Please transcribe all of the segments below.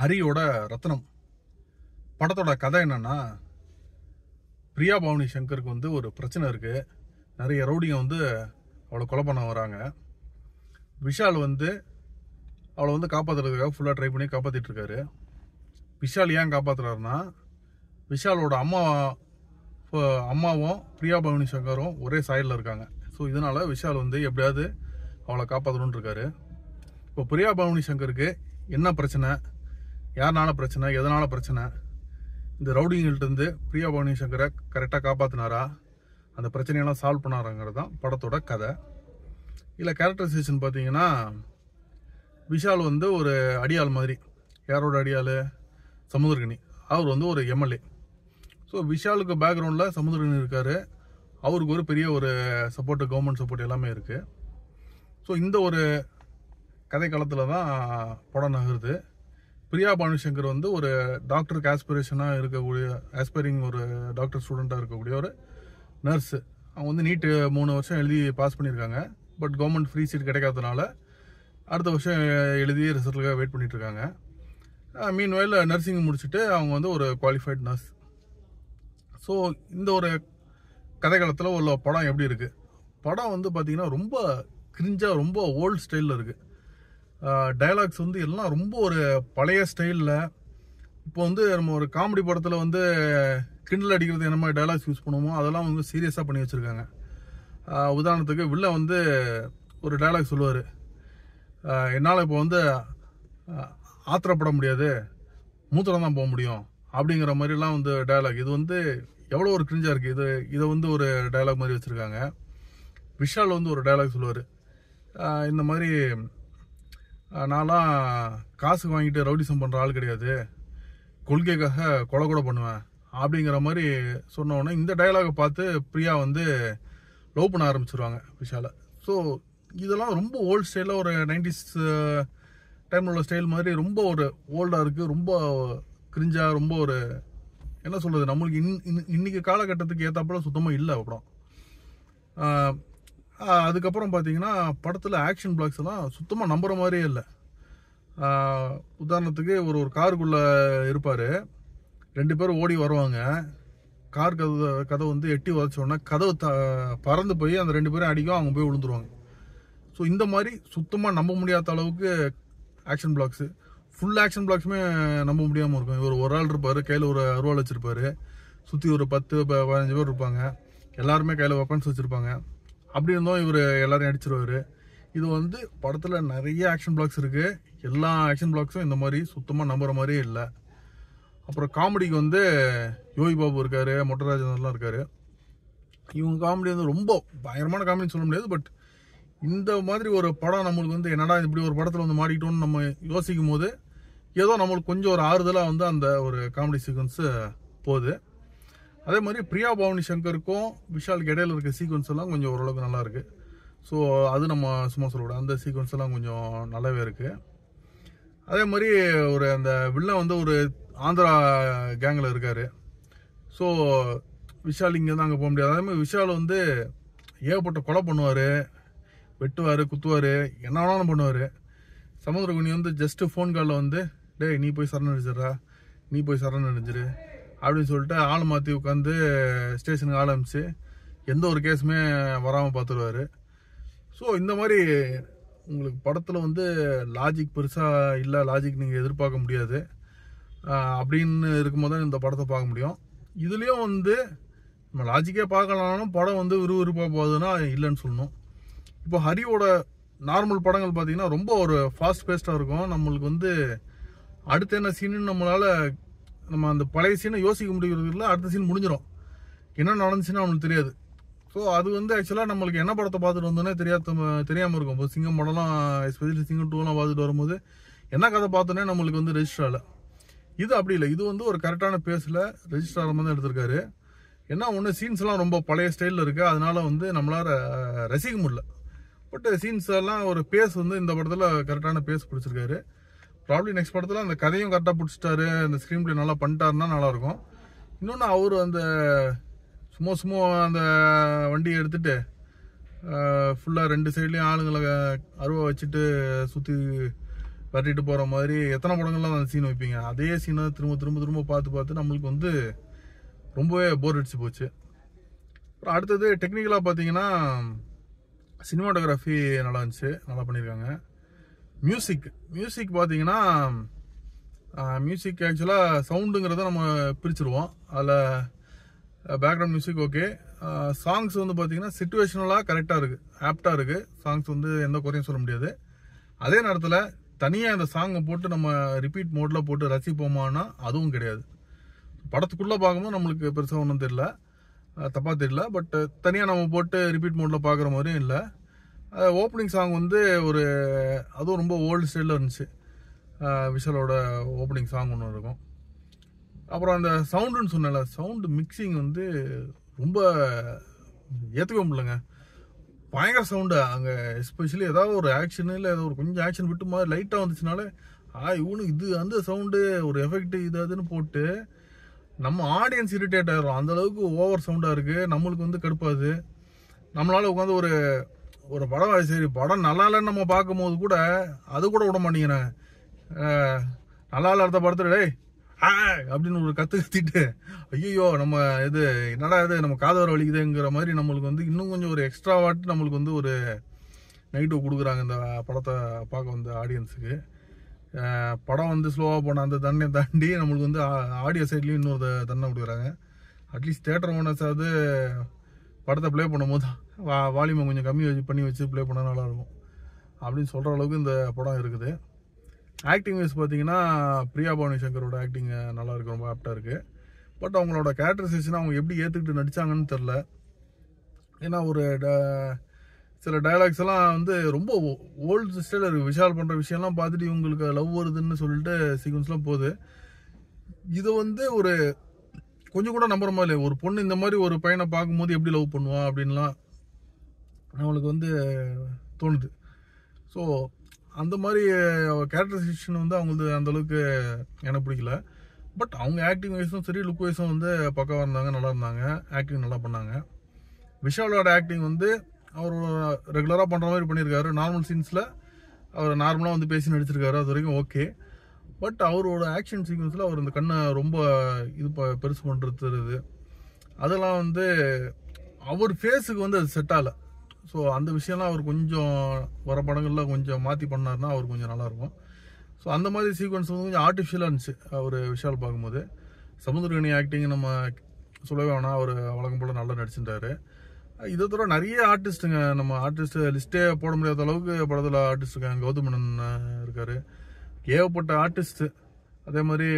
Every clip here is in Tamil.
ஹரியோட ரத்னம் படத்தோட கதை என்னென்னா பிரியா பவனி சங்கருக்கு வந்து ஒரு பிரச்சனை இருக்குது நிறைய ரவுடிங்க வந்து அவளை கொலை பண்ண வராங்க விஷால் வந்து அவளை வந்து காப்பாற்றுறதுக்காக ஃபுல்லாக ட்ரை பண்ணி காப்பாற்றிட்டுருக்காரு விஷால் ஏன் காப்பாற்றுறாருன்னா விஷாலோட அம்மா அம்மாவும் பிரியா பவனி சங்கரும் ஒரே சாயலில் இருக்காங்க ஸோ இதனால் விஷால் வந்து எப்படியாவது அவளை காப்பாற்றணுன்ட்ருக்காரு இப்போ பிரியா பவனி சங்கருக்கு என்ன பிரச்சனை யாருனால பிரச்சனை எதனால பிரச்சனை இந்த ரவுடிங்கள்ட்டேருந்து பிரியா பவனி சங்கரை கரெக்டாக காப்பாற்றினாரா அந்த பிரச்சனையெல்லாம் சால்வ் பண்ணாராங்கிறது தான் படத்தோட கதை இல்லை கேரக்டரைசேஷன் பார்த்தீங்கன்னா விஷால் வந்து ஒரு அடியாள் மாதிரி யாரோட அடியாள் சமுதிரகணி அவர் வந்து ஒரு எம்எல்ஏ ஸோ விஷாலுக்கு பேக்ரவுண்டில் சமுதிரகணி இருக்கார் அவருக்கு ஒரு பெரிய ஒரு சப்போர்ட்டு கவர்மெண்ட் சப்போர்ட் எல்லாமே இருக்குது ஸோ இந்த ஒரு கதை காலத்தில் தான் படம் நகருது பிரியா பானுசங்கர் வந்து ஒரு டாக்டருக்கு ஆஸ்பிரேஷனாக இருக்கக்கூடிய ஆஸ்பைரிங் ஒரு டாக்டர் ஸ்டூடெண்ட்டாக இருக்கக்கூடிய ஒரு நர்ஸு அவங்க வந்து நீட்டு மூணு வருஷம் எழுதி பாஸ் பண்ணியிருக்காங்க பட் கவர்மெண்ட் ஃப்ரீ சீட் கிடைக்காதனால அடுத்த வருஷம் எழுதி ரிசல்ட்டுக்காக வெயிட் பண்ணிகிட்ருக்காங்க மீன் வயலில் நர்சிங் முடிச்சுட்டு அவங்க வந்து ஒரு குவாலிஃபைட் நர்ஸ் ஸோ இந்த ஒரு கதைக்காலத்தில் உள்ள படம் எப்படி இருக்குது படம் வந்து பார்த்திங்கன்னா ரொம்ப கிரிஞ்சாக ரொம்ப ஓல்டு ஸ்டைலில் இருக்குது டைலாக்ஸ் வந்து எல்லாம் ரொம்ப ஒரு பழைய ஸ்டைலில் இப்போ வந்து நம்ம ஒரு காமெடி படத்தில் வந்து கிண்டல் அடிக்கிறது என்ன மாதிரி டைலாக்ஸ் யூஸ் பண்ணுவோமோ அதெல்லாம் வந்து சீரியஸாக பண்ணி வச்சுருக்காங்க உதாரணத்துக்கு வில்ல வந்து ஒரு டைலாக் சொல்லுவார் என்னால் இப்போ வந்து ஆத்திரப்பட முடியாது மூத்திரம் தான் போக முடியும் அப்படிங்கிற மாதிரிலாம் வந்து டைலாக் இது வந்து எவ்வளோ ஒரு கிரிஞ்சாக இருக்குது இது இதை வந்து ஒரு டைலாக் மாதிரி வச்சுருக்காங்க விஷால் வந்து ஒரு டைலாக் சொல்லுவார் இந்த மாதிரி நான்லாம் காசு வாங்கிட்டு ரவுடிசம் பண்ணுற ஆள் கிடையாது கொள்கைக்காக கொலை கூட பண்ணுவேன் அப்படிங்கிற மாதிரி சொன்னோடனே இந்த டைலாகை பார்த்து பிரியா வந்து லவ் பண்ண ஆரம்பிச்சிருவாங்க விஷால ஸோ இதெல்லாம் ரொம்ப ஓல்டு ஸ்டைலில் ஒரு நைன்டிஸ் டைமில் உள்ள ஸ்டைல் மாதிரி ரொம்ப ஒரு ஓல்டாக இருக்குது ரொம்ப கிரிஞ்சாக ரொம்ப ஒரு என்ன சொல்கிறது நம்மளுக்கு இன் இன்னைக்கு காலகட்டத்துக்கு ஏற்றாப்புல சுத்தமாக இல்லை அப்புறம் அதுக்கப்புறம் பார்த்தீங்கன்னா படத்தில் ஆக்ஷன் பிளாக்ஸ் எல்லாம் சுத்தமாக நம்புகிற மாதிரியே இல்லை உதாரணத்துக்கு ஒரு ஒரு காருக்குள்ளே இருப்பார் ரெண்டு பேரும் ஓடி வருவாங்க கார் கதை கதை வந்து எட்டி உதச்சோடனே கதவு த பறந்து போய் அந்த ரெண்டு பேரும் அடிக்கும் அவங்க போய் விழுந்துருவாங்க ஸோ இந்த மாதிரி சுத்தமாக நம்ப முடியாத அளவுக்கு ஆக்ஷன் பிளாக்ஸு ஃபுல் ஆக்ஷன் பிளாக்ஸுமே நம்ப முடியாமல் இருக்கும் இவர் ஒரு ஆள் இருப்பார் கையில் ஒரு அருவாள் வச்சுருப்பார் சுற்றி ஒரு பத்து பதினஞ்சு பேர் இருப்பாங்க எல்லாருமே கையில் வெப்பன்ஸ் வச்சுருப்பாங்க அப்படி இருந்தோம் இவர் எல்லாரையும் அடிச்சிருவார் இது வந்து படத்தில் நிறைய ஆக்ஷன் பிளாக்ஸ் இருக்குது எல்லா ஆக்ஷன் பிளாக்ஸும் இந்த மாதிரி சுத்தமாக நம்புகிற மாதிரியே இல்லை அப்புறம் காமெடிக்கு வந்து யோகி பாபு இருக்கார் மொட்டராஜன்லாம் இருக்கார் இவங்க காமெடி வந்து ரொம்ப பயங்கரமான காமெடின்னு சொல்ல முடியாது பட் இந்த மாதிரி ஒரு படம் நம்மளுக்கு வந்து என்னடா இப்படி ஒரு படத்தில் வந்து மாடிக்கிட்டோம்னு நம்ம யோசிக்கும் போது ஏதோ நம்மளுக்கு கொஞ்சம் ஒரு ஆறுதலாக வந்து அந்த ஒரு காமெடி சீக்வன்ஸு போகுது அதே மாதிரி பிரியா பவானி சங்கருக்கும் விஷால் இடையில இருக்க சீக்வன்ஸ் எல்லாம் கொஞ்சம் ஓரளவுக்கு நல்லா இருக்கு ஸோ அது நம்ம சும்மா சொல்லக்கூடாது அந்த சீக்வன்ஸ் எல்லாம் கொஞ்சம் நல்லாவே இருக்கு அதே மாதிரி ஒரு அந்த வில்லன் வந்து ஒரு ஆந்திரா கேங்கில் இருக்காரு ஸோ விஷால் இங்கே தான் அங்கே போக முடியாது அதே மாதிரி விஷால் வந்து ஏகப்பட்ட கொலை பண்ணுவார் வெட்டுவார் குத்துவார் என்ன வேணாலும் பண்ணுவார் சமுதிரகுனி வந்து ஜஸ்ட்டு ஃபோன் காலில் வந்து டேய் நீ போய் சரணடைஞ்சிடுறா நீ போய் சரணடைஞ்சிரு அப்படின்னு சொல்லிட்டு ஆள் மாற்றி உட்காந்து ஸ்டேஷனுக்கு ஆரம்பிச்சு எந்த ஒரு கேஸுமே வராமல் பார்த்துருவாரு ஸோ இந்த மாதிரி உங்களுக்கு படத்தில் வந்து லாஜிக் பெருசாக இல்லை லாஜிக் நீங்கள் எதிர்பார்க்க முடியாது அப்படின்னு இருக்கும்போது தான் இந்த படத்தை பார்க்க முடியும் இதுலேயும் வந்து நம்ம லாஜிக்கே பார்க்கலனாலும் படம் வந்து விறுவிறுப்பாக போகுதுன்னா இல்லைன்னு சொல்லணும் இப்போ ஹரியோட நார்மல் படங்கள் பார்த்தீங்கன்னா ரொம்ப ஒரு ஃபாஸ்ட் பேஸ்டாக இருக்கும் நம்மளுக்கு வந்து அடுத்த என்ன சீனுன்னு நம்மளால் நம்ம அந்த பழைய சீனை யோசிக்க முடிகிறது இல்லை அடுத்த சீன் முடிஞ்சிடும் என்ன நடந்துச்சுன்னா அவனுக்கு தெரியாது ஸோ அது வந்து ஆக்சுவலாக நம்மளுக்கு என்ன படத்தை பார்த்துட்டு வந்தோன்னே தெரியாத தெரியாமல் இருக்கும் இப்போ சிங்கம் படம்லாம் எஸ்பெஷலி சிங்கம் டூலாம் பார்த்துட்டு வரும்போது என்ன கதை பார்த்தோன்னே நம்மளுக்கு வந்து ரெஜிஸ்டர் ஆகலை இது அப்படி இல்லை இது வந்து ஒரு கரெக்டான பேஸில் ரெஜிஸ்டர் ஆகிற மாதிரி எடுத்திருக்காரு ஏன்னா ஒன்று சீன்ஸ்லாம் ரொம்ப பழைய ஸ்டைலில் இருக்குது அதனால வந்து நம்மளால் ரசிக்க முடியல பட் சீன்ஸ் எல்லாம் ஒரு பேஸ் வந்து இந்த படத்தில் கரெக்டான பேஸ் பிடிச்சிருக்காரு ப்ராப்ளி நெக்ஸ்ட் படத்தில் அந்த கதையும் கரெக்டாக பிடிச்சிட்டாரு அந்த ஸ்க்ரீன் பிளே நல்லா பண்ணிட்டாருன்னா நல்லாயிருக்கும் இன்னொன்று அவர் அந்த சும்மா சும்மா அந்த வண்டியை எடுத்துகிட்டு ஃபுல்லாக ரெண்டு சைட்லேயும் ஆளுங்களை அருவா வச்சுட்டு சுற்றி வரட்டிட்டு போகிற மாதிரி எத்தனை படங்கள்லாம் அந்த சீன் வைப்பீங்க அதே சீனை திரும்ப திரும்ப திரும்ப பார்த்து பார்த்து நம்மளுக்கு வந்து ரொம்பவே போர் அடிச்சு போச்சு அப்புறம் அடுத்தது டெக்னிக்கலாக பார்த்தீங்கன்னா சினிமாட்டோகிராஃபி நல்லா இருந்துச்சு நல்லா பண்ணியிருக்காங்க மியூசிக் மியூசிக் பார்த்தீங்கன்னா மியூசிக் ஆக்சுவலாக சவுண்டுங்கிறத நம்ம பிரிச்சுருவோம் அதில் பேக்ரவுண்ட் மியூசிக் ஓகே சாங்ஸ் வந்து பார்த்தீங்கன்னா சுச்சுவேஷனலாக கரெக்டாக இருக்குது ஆப்டாக இருக்குது சாங்ஸ் வந்து எந்த குறையும் சொல்ல முடியாது அதே நேரத்தில் தனியாக அந்த சாங்கை போட்டு நம்ம ரிப்பீட் மோடில் போட்டு ரசிப்போமானா அதுவும் கிடையாது படத்துக்குள்ளே பார்க்கும்போது நம்மளுக்கு பெருசாக ஒன்றும் தெரியல தப்பாக தெரியல பட் தனியாக நம்ம போட்டு ரிப்பீட் மோடில் பார்க்குற மாதிரியும் இல்லை ஓப்பனிங் சாங் வந்து ஒரு அதுவும் ரொம்ப ஓல்டு ஸ்டைலில் இருந்துச்சு விஷாலோட ஓப்பனிங் சாங் ஒன்று இருக்கும் அப்புறம் அந்த சவுண்டுன்னு சொன்னால சவுண்டு மிக்சிங் வந்து ரொம்ப ஏற்றுக்க முடியலங்க பயங்கர சவுண்டு அங்கே எஸ்பெஷலி ஏதாவது ஒரு ஆக்ஷனு இல்லை ஏதோ ஒரு கொஞ்சம் ஆக்ஷன் விட்டு மாதிரி லைட்டாக வந்துச்சுனால ஆ இவனு இது அந்த சவுண்டு ஒரு எஃபெக்ட் இது அதுன்னு போட்டு நம்ம ஆடியன்ஸ் இரிட்டேட் ஆகிடும் அந்தளவுக்கு ஓவர் சவுண்டாக இருக்குது நம்மளுக்கு வந்து கடுப்பாது நம்மளால் உட்காந்து ஒரு ஒரு படம் சரி படம் நல்லா இல்லைன்னு நம்ம பார்க்கும்போது கூட அது கூட விட மாட்டேங்கிறேன் நல்லா இல்லை அடுத்த படத்துல டே அப்படின்னு ஒரு கற்று கத்திட்டு ஐயோ நம்ம இது என்னடா இது நம்ம காது வர வலிக்குதுங்கிற மாதிரி நம்மளுக்கு வந்து இன்னும் கொஞ்சம் ஒரு எக்ஸ்ட்ரா வாட்டு நம்மளுக்கு வந்து ஒரு நைட்டு கொடுக்குறாங்க இந்த படத்தை பார்க்க வந்த ஆடியன்ஸுக்கு படம் வந்து ஸ்லோவாக போன அந்த தண்ணியை தாண்டி நம்மளுக்கு வந்து ஆடியோ சைட்லேயும் இன்னொரு தண்ணை கொடுக்குறாங்க அட்லீஸ்ட் தேட்டர் ஓனர்ஸாவது படத்தை ப்ளே பண்ணும்போது வா வால்யூமை கொஞ்சம் கம்மி வச்சு பண்ணி வச்சு ப்ளே பண்ணால் நல்லாயிருக்கும் அப்படின்னு சொல்கிற அளவுக்கு இந்த படம் இருக்குது ஆக்டிங் வைஸ் பார்த்தீங்கன்னா பிரியா பவானி சங்கரோட ஆக்டிங் நல்லா ரொம்ப ஆப்டாக இருக்குது பட் அவங்களோட கேரக்டரைசேஷன் அவங்க எப்படி ஏற்றுக்கிட்டு நடித்தாங்கன்னு தெரில ஏன்னா ஒரு சில டைலாக்ஸ் எல்லாம் வந்து ரொம்ப ஓல்டு ஸ்டைல இருக்குது விஷால் பண்ணுற விஷயம்லாம் பார்த்துட்டு இவங்களுக்கு லவ் வருதுன்னு சொல்லிட்டு சீக்வன்ஸ்லாம் போகுது இது வந்து ஒரு கொஞ்சம் கூட நம்புற மாதிரி இல்லை ஒரு பொண்ணு இந்த மாதிரி ஒரு பையனை பார்க்கும்போது எப்படி லவ் பண்ணுவா அப்படின்லாம் நம்மளுக்கு வந்து தோணுது ஸோ அந்த மாதிரி கேரக்டரைசேஷன் வந்து அவங்களுக்கு அந்தளவுக்கு எனக்கு பிடிக்கல பட் அவங்க ஆக்டிங் வைஸும் சரி லுக் வைஸும் வந்து பக்கவாக இருந்தாங்க நல்லா இருந்தாங்க ஆக்டிங் நல்லா பண்ணாங்க விஷாலோட ஆக்டிங் வந்து அவர் ரெகுலராக பண்ணுற மாதிரி பண்ணியிருக்காரு நார்மல் சீன்ஸில் அவர் நார்மலாக வந்து பேசி நடிச்சிருக்காரு அது வரைக்கும் ஓகே பட் அவரோட ஆக்ஷன் சீக்வன்ஸில் அவர் இந்த கண்ணை ரொம்ப இது ப பெருசு பண்ணுறது அதெல்லாம் வந்து அவர் ஃபேஸுக்கு வந்து அது செட் ஆகலை ஸோ அந்த விஷயம்லாம் அவர் கொஞ்சம் வர படங்களில் கொஞ்சம் மாற்றி பண்ணார்னா அவர் கொஞ்சம் நல்லாயிருக்கும் ஸோ அந்த மாதிரி சீக்வன்ஸ் வந்து கொஞ்சம் ஆர்டிஃபிஷியலாக இருந்துச்சு அவர் விஷயம் பார்க்கும்போது சமுதிரகணி ஆக்டிங் நம்ம சொல்லவே வேணாம் அவர் வழக்கம் போல் நல்லா நடிச்சிருந்தாரு இதை தவிர நிறைய ஆர்டிஸ்ட்டுங்க நம்ம ஆர்டிஸ்ட்டு லிஸ்ட்டே போட முடியாத அளவுக்கு படத்தில் ஆர்டிஸ்ட் இருக்காங்க கௌதமனன் இருக்கார் ஏகப்பட்ட ஆர்டிஸ்ட்டு அதே மாதிரி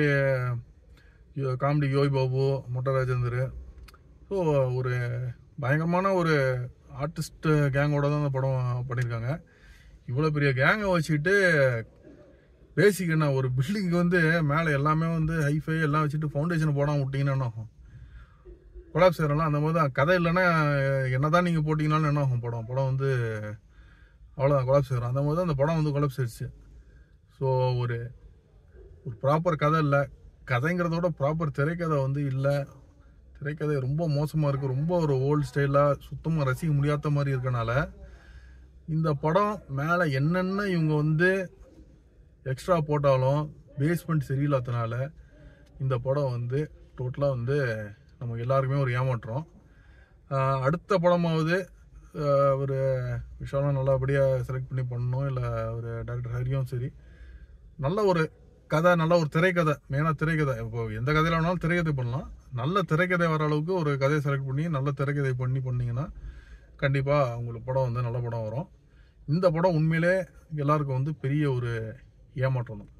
காமெடி யோய் பாபு மொட்டை ராஜேந்தர் ஸோ ஒரு பயங்கரமான ஒரு ஆர்டிஸ்ட்டு கேங்கோட தான் அந்த படம் பண்ணியிருக்காங்க இவ்வளோ பெரிய கேங்கை வச்சுக்கிட்டு பேசிக்கண்ணா என்ன ஒரு பில்டிங்க்கு வந்து மேலே எல்லாமே வந்து ஹைஃபை எல்லாம் வச்சுட்டு ஃபவுண்டேஷன் போடாமல் விட்டிங்கன்னா என்ன ஆகும் கொலாப்ஸ் அந்த மாதிரி தான் கதை இல்லைன்னா என்ன தான் நீங்கள் போட்டிங்கனாலும் என்ன ஆகும் படம் படம் வந்து அவ்வளோதான் கொலாப்ஸ் சேரும் அந்த மாதிரி தான் அந்த படம் வந்து கொலாப்ஸ் ஸோ ஒரு ஒரு ப்ராப்பர் கதை இல்லை கதைங்கிறதோட ப்ராப்பர் திரைக்கதை வந்து இல்லை திரைக்கதை ரொம்ப மோசமாக இருக்குது ரொம்ப ஒரு ஓல்டு ஸ்டைலாக சுத்தமாக ரசிக்க முடியாத மாதிரி இருக்கனால இந்த படம் மேலே என்னென்ன இவங்க வந்து எக்ஸ்ட்ரா போட்டாலும் பேஸ்மெண்ட் சரியில்லாதனால இந்த படம் வந்து டோட்டலாக வந்து நம்ம எல்லாருக்குமே ஒரு ஏமாற்றம் அடுத்த படமாவது ஒரு விஷாலும் நல்லபடியாக செலக்ட் பண்ணி பண்ணணும் இல்லை ஒரு டேரக்டர் ஹரியும் சரி நல்ல ஒரு கதை நல்ல ஒரு திரைக்கதை மெயினாக திரைக்கதை இப்போ எந்த கதையில் வேணாலும் திரைக்கதை பண்ணலாம் நல்ல திரைக்கதை வர அளவுக்கு ஒரு கதையை செலக்ட் பண்ணி நல்ல திரைக்கதை பண்ணி பண்ணிங்கன்னா கண்டிப்பாக உங்களுக்கு படம் வந்து நல்ல படம் வரும் இந்த படம் உண்மையிலே எல்லாருக்கும் வந்து பெரிய ஒரு ஏமாற்றம் தான்